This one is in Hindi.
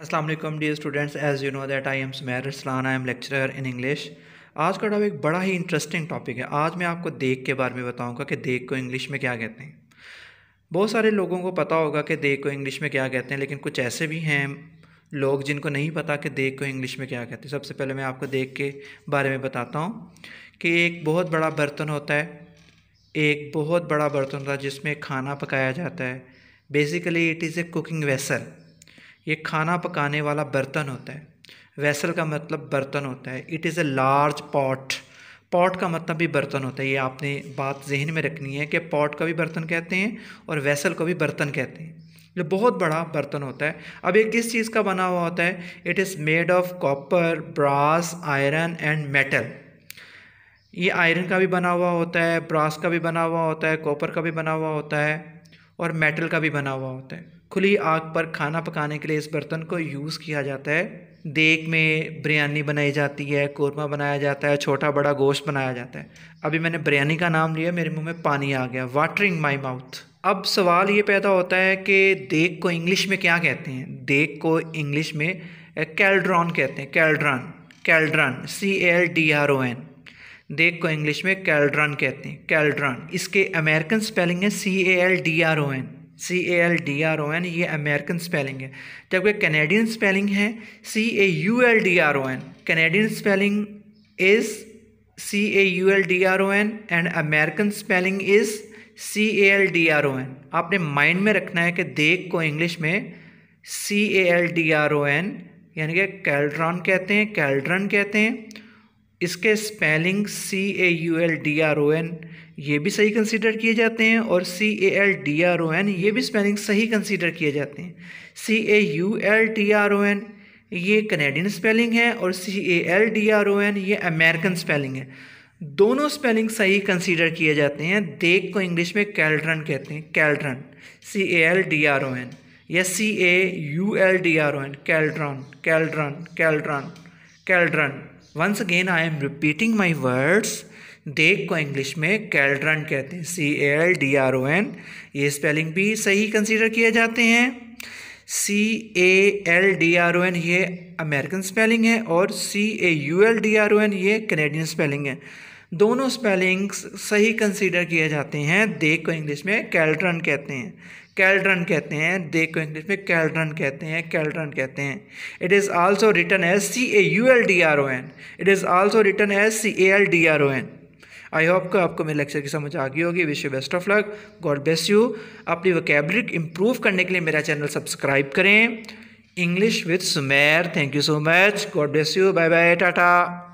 Aslam dear students as you know that I am Sumer Islan I am lecturer in English आज का टॉपिक बड़ा ही इंटरेस्टिंग टॉपिक है आज मैं आपको देख के बारे में बताऊंगा कि देख को इंग्लिश में क्या कहते हैं बहुत सारे लोगों को पता होगा कि देख को इंग्लिश में क्या कहते हैं लेकिन कुछ ऐसे भी हैं लोग जिनको नहीं पता कि देख को इंग्लिश में क्या कहते हैं सबसे पहले मैं आपको देख के बारे में बताता हूँ कि एक बहुत बड़ा बर्तन होता है एक बहुत बड़ा बर्तन होता है जिसमें खाना पकाया जाता है basically it is a cooking vessel ये खाना पकाने वाला बर्तन होता है वैसल का मतलब बर्तन होता है it is a large pot pot का मतलब भी बर्तन होता है ये आपने बात जहन में रखनी है कि पॉट का भी बर्तन कहते हैं और वैसल को भी बर्तन कहते हैं जो बहुत बड़ा बर्तन होता है अब ये किस चीज़ का बना हुआ होता है it is made of copper brass iron and metal ये आयरन का भी बना हुआ होता है ब्रास का भी बना हुआ होता है कॉपर का भी बना हुआ होता है और मेटल का भी बना हुआ होता है खुली आग पर खाना पकाने के लिए इस बर्तन को यूज़ किया जाता है देग में बिरयानी बनाई जाती है कौरमा बनाया जाता है छोटा बड़ा गोश्त बनाया जाता है अभी मैंने बिरयानी का नाम लिया मेरे मुंह में पानी आ गया वाटरिंग माई माउथ अब सवाल ये पैदा होता है कि देग को इंग्लिश में क्या कहते हैं देग को इंग्लिश में कैलड्रॉन कहते हैं cauldron cauldron C L D R O N देख को इंग्लिश में कैलड्रॉन कहते हैं कैलड्रॉन इसके अमेरिकन स्पेलिंग है C A L D R O N C A L D R O N ये अमेरिकन स्पेलिंग है जबकि कैनेडियन स्पेलिंग है C A U L D R O N Canadian spelling is C A U L D R O N and American spelling is C A L D R O N आपने माइंड में रखना है कि देख को इंग्लिश में C A L D R O N यानी कि कैल्ड्रॉन कहते हैं कैलड्रन कहते हैं इसके spelling C A U L D R O N ये भी सही कंसीडर किए जाते हैं और C A L D R O N ये भी स्पेलिंग सही कंसीडर किए जाते हैं C A U L T R O N ये कनेडियन स्पेलिंग है और C A L D R O N ये अमेरिकन स्पेलिंग है दोनों स्पेलिंग सही कंसीडर किए जाते हैं देख को इंग्लिश में कैल्ड्रन कहते हैं cauldron C A L D R O N या C A U L D R O N cauldron cauldron cauldron cauldron once again I am repeating my words देग को इंग्लिश में कैलड्रन कहते हैं C L D R O N ये स्पेलिंग भी सही कंसिडर किए जाते हैं C A L D R O N ये अमेरिकन स्पेलिंग है और C A U L D R O N ये कैनेडियन स्पेलिंग है दोनों स्पेलिंग्स सही कंसीडर किए जाते हैं दे को इंग्लिश में कैल्ट्रन कहते हैं कैल्ड्रन कहते हैं दे को इंग्लिश में कैल्ड्रन कहते हैं कैल्ड्रन कहते हैं it is also written as C A U L D R O N it is also written as C A L D R O N I hope को आपको मेरे लेक्चर की समझ आ गई होगी wish you best of luck God bless you अपनी वकेबलरी इंप्रूव करने के लिए मेरा चैनल सब्सक्राइब करें English with Sumer thank you so much God bless you bye bye Tata